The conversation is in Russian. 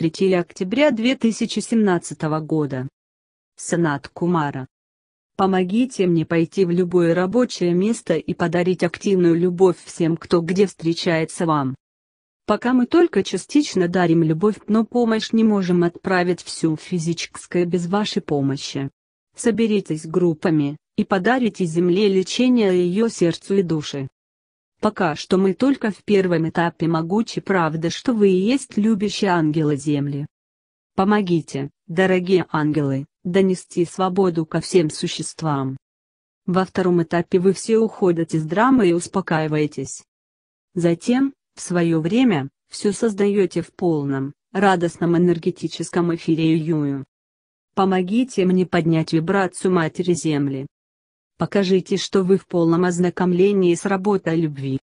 3 октября 2017 года. Санат Кумара. Помогите мне пойти в любое рабочее место и подарить активную любовь всем, кто где встречается вам. Пока мы только частично дарим любовь, но помощь не можем отправить всю физическое без вашей помощи. Соберитесь группами, и подарите Земле лечение ее сердцу и душе. Пока что мы только в первом этапе могучи правда, что вы и есть любящие ангелы земли. Помогите, дорогие ангелы, донести свободу ко всем существам. Во втором этапе вы все уходите с драмы и успокаиваетесь. Затем, в свое время, все создаете в полном, радостном энергетическом эфире Юю. Помогите мне поднять вибрацию Матери Земли. Покажите, что вы в полном ознакомлении с работой любви.